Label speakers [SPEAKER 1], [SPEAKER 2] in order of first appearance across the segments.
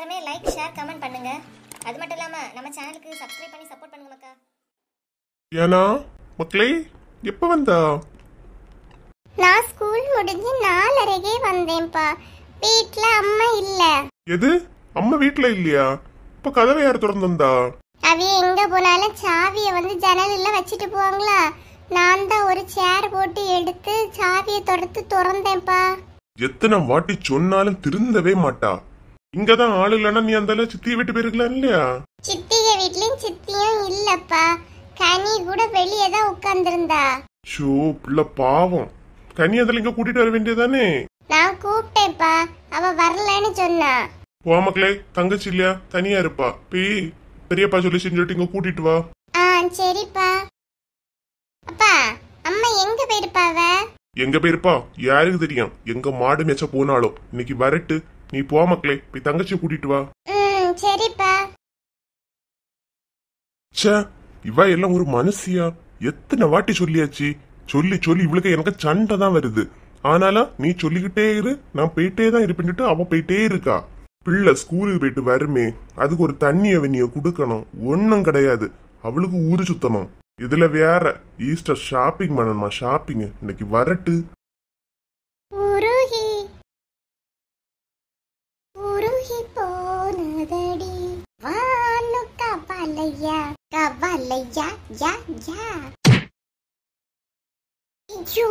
[SPEAKER 1] எல்லாருமே like share comment பண்ணுங்க அது மட்டும் இல்லாம நம்ம சேனலுக்கு சப்ஸ்கிரைப் பண்ணி சப்போர்ட் பண்ணுங்க மக்கா
[SPEAKER 2] ஏனா மக்களே எப்போ வந்தா
[SPEAKER 1] நான் ஸ்கூல் முடிஞ்சு நாலரைக்கே வந்தேன்ப்பா
[SPEAKER 3] வீட்ல அம்மா இல்ல
[SPEAKER 2] எது அம்மா வீட்ல இல்லையா இப்ப கதவை யார் திறந்து அவ
[SPEAKER 3] அவிய எங்க போனாலும் சாவிய வந்து ஜன்னலில் வச்சுட்டு போவாங்களா நான் தான் ஒரு சேர் போட்டு எடுத்து சாவியை தொடுத்து திறந்தேன்ப்பா
[SPEAKER 2] எத்தனை வாட்டி சொன்னாலும் திருந்தவே மாட்டா இங்கதான் ஆள் இல்லைன்னா நீ அந்த சித்திய வீட்டு போயிருக்கலாம் இல்லையா
[SPEAKER 3] சித்திய வீட்லயும் சித்தியும் இல்லப்பா கனி கூட வெளியதான் உட்கார்ந்துருந்தா உட்கார்ந்திருந்தா
[SPEAKER 2] ஷோ புள்ள பாவம் கனி அதுல இங்க கூட்டிட்டு வர வேண்டியதானே
[SPEAKER 3] நான் கூப்பிட்டேப்பா அவ வரலன்னு சொன்னா
[SPEAKER 2] போ மக்களே தங்கச்சி இல்லையா தனியா இருப்பா போய் பெரியப்பா சொல்லி செஞ்சுட்டு இங்க கூட்டிட்டு வா
[SPEAKER 3] ஆ சரிப்பா அப்பா அம்மா எங்க போயிருப்பாவ
[SPEAKER 2] எங்க போயிருப்பா யாருக்கு தெரியும் எங்க மாடு மேய்ச்ச போனாலும் இன்னைக்கு வரட்டு நீ போ மக்களே போய் தங்கச்சி கூட்டிட்டு வா சரிப்பா ச்சே இவ எல்லாம் ஒரு மனுஷியா எத்தனை வாட்டி சொல்லியாச்சு சொல்லி சொல்லி இவளுக்கு எனக்கு சண்டை தான் வருது ஆனாலும் நீ சொல்லிக்கிட்டே இரு நான் போயிட்டே தான் இருப்பேன்ட்டு அவ போயிட்டே இருக்கா பிள்ளை ஸ்கூலுக்கு போயிட்டு வருமே அதுக்கு ஒரு தண்ணி அவனிய கொடுக்கணும் ஒன்னும் கிடையாது அவளுக்கு ஊறு சுத்தணும் இதுல வேற ஈஸ்டர் ஷாப்பிங் பண்ணணுமா ஷாப்பிங் இன்னைக்கு வரட்டு
[SPEAKER 3] உருகி போனதடி வானு கவலையா கவலையா யா யா ஐயோ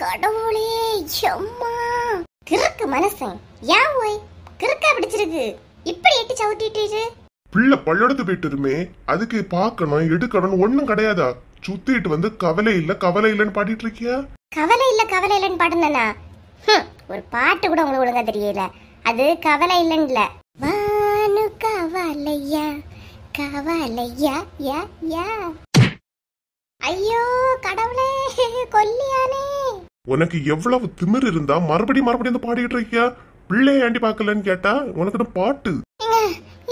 [SPEAKER 3] கடவுளே அம்மா கிறுக்கு மனசன் யா ஓய் கிறுக்கா பிடிச்சிருக்கு இப்படி எட்டி சவுட்டிட்டு
[SPEAKER 2] பிள்ளை பல்லடத்து போயிட்டுருமே அதுக்கு பார்க்கணும் எடுக்கணும் ஒண்ணும் கிடையாதா சுத்திட்டு வந்து கவலை இல்ல கவலை
[SPEAKER 3] இல்லன்னு பாடிட்டு இருக்கியா கவலை இல்ல கவலை இல்லன்னு பாடுனா ஒரு பாட்டு கூட உங்களுக்கு ஒழுங்கா தெரியல அது கவலை இல்லைங்கள வானு கவலையா கவலையா யா யா ஐயோ கடவுளே கொல்லியானே
[SPEAKER 2] உனக்கு எவ்வளவு திமிர் இருந்தா மறுபடி மறுபடியும் வந்து பாடிட்டு இருக்கியா பிள்ளைய ஆண்டி பார்க்கலன்னு கேட்டா உனக்கு பாட்டு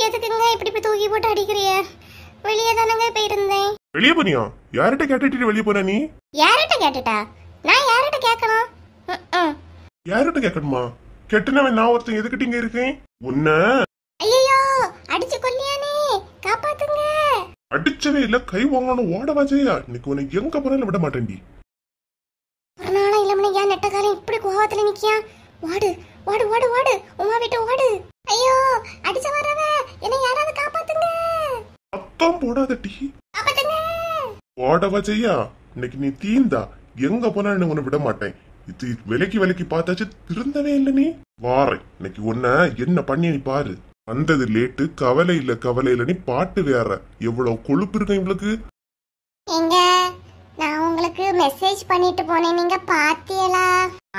[SPEAKER 3] எதுக்குங்க இப்படி இப்படி தூக்கி போட்டு அடிக்கிறிய வெளியே தானங்க போய் இருந்தேன்
[SPEAKER 2] வெளியே போனியா யார்கிட்ட கேட்டுட்டு வெளியே போன நீ
[SPEAKER 3] யார்கிட்ட கேட்டுட்டா நான் யார்கிட்ட கேட்கணும்
[SPEAKER 2] யார்கிட்ட கேட்கணுமா கெட்டுனவன் நான் ஒருத்தன் எதுக்கிட்ட இங்க இருக்கேன் உன்ன
[SPEAKER 3] ஐயோ அடிச்சு கொல்லியானே காப்பாத்துங்க
[SPEAKER 2] அடிச்சவே இல்ல கை வாங்கணும் ஓடவா செய்யா இன்னைக்கு உனக்கு எங்க போனாலும் விட மாட்டேன்டி
[SPEAKER 3] பிறநாளா இளமனே ஏன் நெட்டகாலம் இப்படி கோவத்துல நிக்கியா ஓடு ஓடு ஓடு ஓடு உமா விட்டு ஓடு ஐயோ அடிச்ச வரவ என்ன யாராவது காப்பாத்துங்க அத்தம் போடாத டி காப்பாத்துங்க
[SPEAKER 2] ஓடவா செய்யா இன்னைக்கு நீ தீந்தா எங்க போனாலும் உன்னை விட மாட்டேன் இது விலைக்கு விலைக்கு பார்த்தாச்சு திருந்தவே இல்லை நீ வாரை இன்னைக்கு ஒன்ன என்ன பண்ணி நீ பாரு வந்தது லேட்டு கவலை இல்ல கவலை இல்ல நீ பாட்டு வேற எவ்வளவு கொழுப்பு இருக்கு இவளுக்கு
[SPEAKER 1] எங்க நான் உங்களுக்கு மெசேஜ் பண்ணிட்டு போனேன் நீங்க பாத்தீங்களா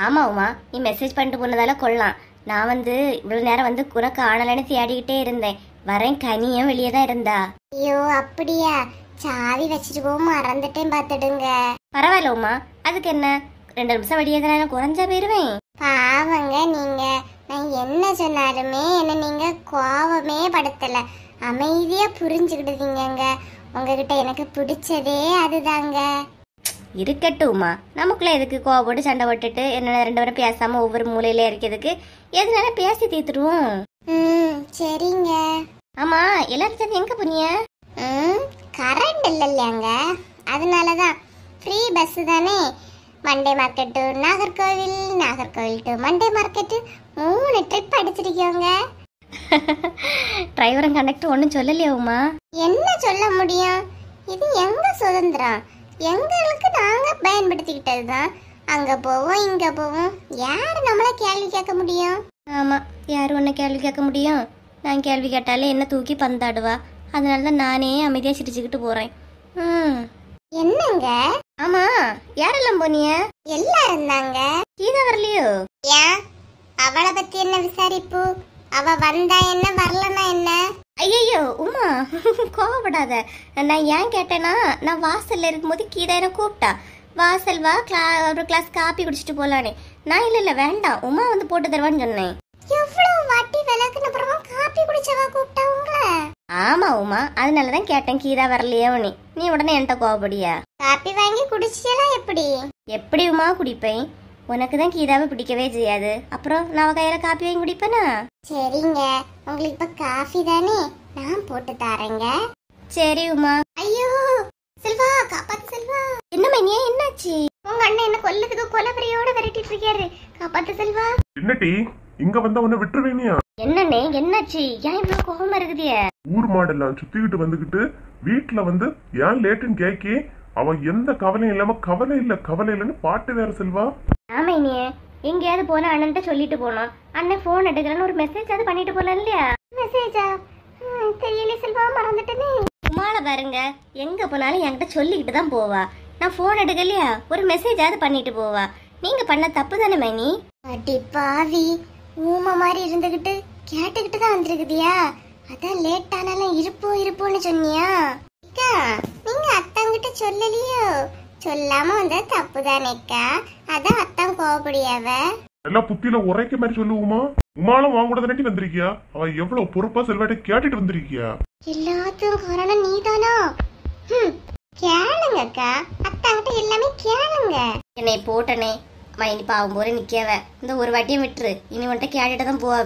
[SPEAKER 1] ஆமா உமா நீ மெசேஜ் பண்ணிட்டு போனதால கொள்ளலாம் நான் வந்து இவ்வளவு நேரம் வந்து உனக்கு ஆனலன்னு தேடிக்கிட்டே இருந்தேன் வரேன் கனியும் வெளியே தான் இருந்தா
[SPEAKER 3] ஐயோ அப்படியா சாவி வச்சுட்டு போக மறந்துட்டேன் பாத்துடுங்க பரவாயில்ல உமா அதுக்கு என்ன ரெண்டு நிமிஷம் வடியாத நான் குறைஞ்சா போயிருவேன் பாவங்க நீங்க நான் என்ன சொன்னாலுமே என்ன நீங்க கோவமே படுத்தல அமைதியா
[SPEAKER 1] புரிஞ்சுக்கிட்டீங்கங்க உங்ககிட்ட எனக்கு பிடிச்சதே அதுதாங்க இருக்கட்டும்மா நமக்குள்ள எதுக்கு கோவப்பட்டு சண்டை போட்டுட்டு என்ன ரெண்டு பேரும் பேசாம ஒவ்வொரு மூலையில இருக்கிறதுக்கு எதுனால பேசி தீர்த்துடுவோம் ம் சரிங்க ஆமா எல்லாரும் சேர்ந்து எங்க போனீங்க
[SPEAKER 3] ம் கரண்ட் இல்லைங்க அதனால தான் ஃப்ரீ பஸ் தானே Monday market to Nagercoil Nagercoil to Monday market மூணு ட்ரிப் அடிச்சிருக்கோங்க
[SPEAKER 1] டிரைவரும் கண்டக்டர் ஒன்றும் சொல்லலையாவுமா
[SPEAKER 3] என்ன சொல்ல முடியும் இது எங்க சுதந்திரம் எங்களுக்கு நாங்க
[SPEAKER 1] பயன்படுத்திக்கிட்டது தான் அங்க போவோம் இங்க போவோம் யார் நம்மள கேள்வி கேட்க முடியும் ஆமா யார் உன்ன கேள்வி கேட்க முடியும் நான் கேள்வி கேட்டாலே என்ன தூக்கி பந்தாடுவா அதனால தான் நானே அமைதியாக சிரிச்சுக்கிட்டு போகிறேன் ம் என்னங்க ஆமா யாரெல்லாம் போனிய எல்லாம் இருந்தாங்க கீதா வரலையோ ஏன் அவளை பத்தி என்ன விசாரிப்பு அவ வந்தா என்ன வரலனா என்ன ஐயோ உமா கோவப்படாத நான் ஏன் கேட்டேன்னா நான் வாசல்ல இருக்கும்போது கீதா என்ன கூப்பிட்டா வாசல் வா கிளா ஒரு கிளாஸ் காப்பி குடிச்சிட்டு போலானே நான் இல்ல இல்ல வேண்டாம் உமா வந்து போட்டு தருவான்னு சொன்னேன் எவ்வளவு வாட்டி விளக்குன அப்புறமா காப்பி குடிச்சவா கூப்பிட்டா ஆமா உமா அதனால தான் கேட்டேன் கீதா வரலையோ நீ நீ உடனே என்கிட்ட கோபடியா காப்பி வாங்கி குடிச்சியெல்லாம் எப்படி எப்படி உமா குடிப்பேன் உனக்கு தான் கீதாவை பிடிக்கவே செய்யாது அப்புறம் நான் கையில காப்பி வாங்கி குடிப்பேனா சரிங்க உங்களுக்கு இப்ப காஃபி தானே நான் போட்டு தரேங்க சரி உமா ஐயோ செல்வா காப்பாத்து செல்வா என்ன மணியா என்னாச்சு உங்க அண்ணன் என்ன கொல்லத்துக்கு கொலவரையோட விரட்டிட்டு இருக்காரு காப்பாத்து செல்வா
[SPEAKER 2] என்னடி இங்க வந்தா உன்னை விட்டுருவேனியா
[SPEAKER 1] என்னண்ணே என்னாச்சு ஏன் இவ்வளவு கோபமா இருக்குதிய
[SPEAKER 2] ஊர் மாடெல்லாம் சுத்திக்கிட்டு வந்துகிட்டு வீட்டுல வந்து ஏன் லேட்டுன்னு கேக்கி அவ எந்த கவலையும் இல்லாம கவலை இல்ல கவலை இல்லன்னு பாட்டு வேற செல்வா
[SPEAKER 1] ஆமா இனிய எங்கேயாவது போனா அண்ணன்ட்ட சொல்லிட்டு போனோம் அண்ணன் போன் எடுக்கலன்னு ஒரு மெசேஜ் அது பண்ணிட்டு போலாம் இல்லையா மெசேஜா தெரியல செல்வா மறந்துட்டேனே உமால பாருங்க எங்க போனாலும் என்கிட்ட சொல்லிக்கிட்டு தான் போவா நான் போன் எடுக்கலையா ஒரு மெசேஜ் மெசேஜாவது பண்ணிட்டு போவா நீங்க பண்ண தப்பு தானே மணி அடி பாவி ஊமை
[SPEAKER 3] மாதிரி இருந்துகிட்டு கேட்டுக்கிட்டு தான் வந்திருக்குதியா அதான் லேட் ஆனாலும் இருப்போம் இருப்போம்னு சொன்னியா அக்கா நீங்க அத்தாங்கிட்ட சொல்லலையோ சொல்லாம வந்தா தப்பு தானேக்கா அதான் அத்தான் கோபடியாவ
[SPEAKER 2] எல்லாம் புத்தியில உரைக்க மாதிரி சொல்லு உமா உமாலும் வாங்க கூட தானே வந்திருக்கியா அவ எவ்வளவு பொறுப்பா செல்வாட்ட கேட்டுட்டு வந்திருக்கியா
[SPEAKER 3] எல்லாத்துக்கும்
[SPEAKER 1] காரணம் நீதானா கேளுங்கக்கா அத்தாங்கிட்ட எல்லாமே கேளுங்க என்னை போட்டனே மைனி அவன் போற நிக்கவ இந்த ஒரு வாட்டியும் விட்டுரு இனி உன்ட்ட கேட்டுட்டு தான் போவ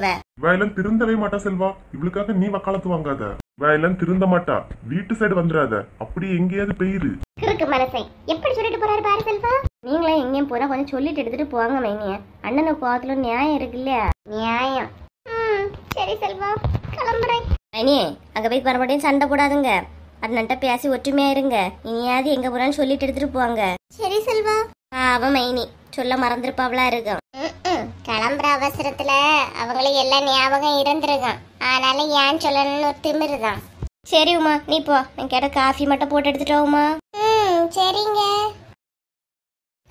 [SPEAKER 2] வயலன் திருந்தவே மாட்டா செல்வா இவளுக்காக நீ வக்காலத்து வாங்காத வயலன் திருந்த மாட்டா வீட்டு சைடு வந்துடாத அப்படி எங்கேயாவது பெய்யுது
[SPEAKER 1] கிறுக்கு மனசை எப்படி சொல்லிட்டு போறாரு பாரு செல்வா நீங்களே எங்கேயும் போனா கொஞ்சம் சொல்லிட்டு எடுத்துட்டு போவாங்க மைனிய அண்ணனை கோவத்துல நியாயம் இருக்கு இல்லையா நியாயம் சரி செல்வா கிளம்புறேன் மைனி அங்க போய் மறுபடியும் சண்டை போடாதுங்க அண்ணன்ட்ட பேசி ஒற்றுமையா இருங்க இனியாவது எங்க போறான்னு சொல்லிட்டு எடுத்துட்டு போவாங்க சரி செல்வா அவன் மைனி சொல்ல மறந்துருப்பாவளா இருக்கும் கிளம்புற அவசரத்துல
[SPEAKER 3] அவங்களுக்கு எல்லாம் ஞாபகம் இருந்திருக்கான் ஆனால ஏன் சொல்லணும்னு ஒரு திமிருதான் சரி உமா
[SPEAKER 1] நீ போ நான் கேட்ட காஃபி மட்டும் போட்டு எடுத்துட்டோமா
[SPEAKER 3] ம் சரிங்க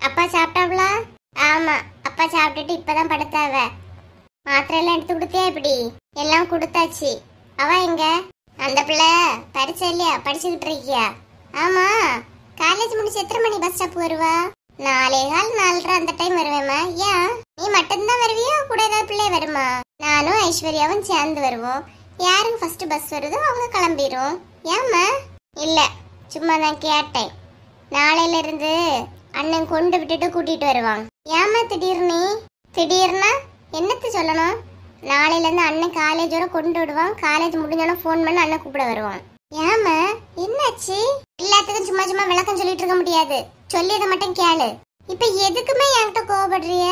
[SPEAKER 3] அப்பா சாப்பிட்டாவளா ஆமா அப்பா சாப்பிட்டுட்டு இப்பதான் படுத்தாவ மாத்திரை எல்லாம் எடுத்து கொடுத்தியா இப்படி எல்லாம் கொடுத்தாச்சு அவ எங்க அந்த பிள்ளை படிச்ச இல்லையா படிச்சுக்கிட்டு இருக்கியா ஆமா காலேஜ் முடிச்சு எத்தனை மணி பஸ் ஸ்டாப் வருவா நாலே கால் நாலரை அந்த டைம் வருவேம்மா ஏன் நீ மட்டும்தான் வருவியா கூட ஏதாவது பிள்ளை வருமா நானும் ஐஸ்வர்யாவும் சேர்ந்து வருவோம் யாரும் ஃபர்ஸ்ட் பஸ் வருதோ அவங்க கிளம்பிடும் ஏம்மா இல்லை சும்மா தான் கேட்டேன் நாளையிலிருந்து அண்ணன் கொண்டு விட்டுட்டு கூட்டிகிட்டு வருவான் ஏம்மா திடீர்னு திடீர்னா என்னத்தை சொல்லணும் நாளையிலேருந்து அண்ணன் காலேஜோட கொண்டு விடுவான் காலேஜ் முடிஞ்சோன்னா ஃபோன் பண்ணி அண்ணன் கூப்பிட வருவான் ஏம்மா என்னாச்சு எல்லாத்துக்கும் சும்மா சும்மா விளக்கம் சொல்லிட்டு இருக்க முடியாது சொல்லியத மட்டும் கேளு இப்ப எதுக்குமே என்கிட்ட கோவப்படுறிய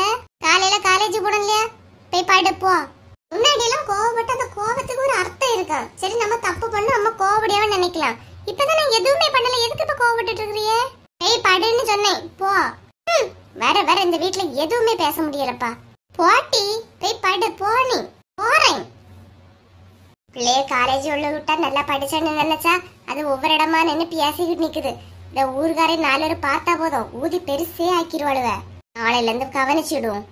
[SPEAKER 3] காலையில காலேஜ் போடலையா இல்லையா போய் படுப்போ முன்னாடி எல்லாம் கோவப்பட்டு அந்த கோபத்துக்கு ஒரு அர்த்தம் இருக்கா சரி நம்ம தப்பு பண்ண நம்ம கோவப்படியாவே நினைக்கலாம் இப்பதான் நான் எதுவுமே பண்ணல எதுக்கு இப்ப கோவப்பட்டு இருக்கிறிய போய் படுன்னு சொன்னேன் போ வர வர இந்த வீட்ல எதுவுமே பேச முடியலப்பா போட்டி போய் படு போனி போறேன் பிள்ளைய காலேஜ் உள்ள விட்டா நல்லா படிச்சேன்னு நினைச்சா அது ஒவ்வொரு இடமா நின்று பேசிக்கிட்டு நிக்குது இந்த ஊர்காரை நாலு பேரும் பார்த்தா போதும் ஊதி பெருசே ஆக்கிடுவாளுவ நாளையிலேருந்து கவனிச்சுடும்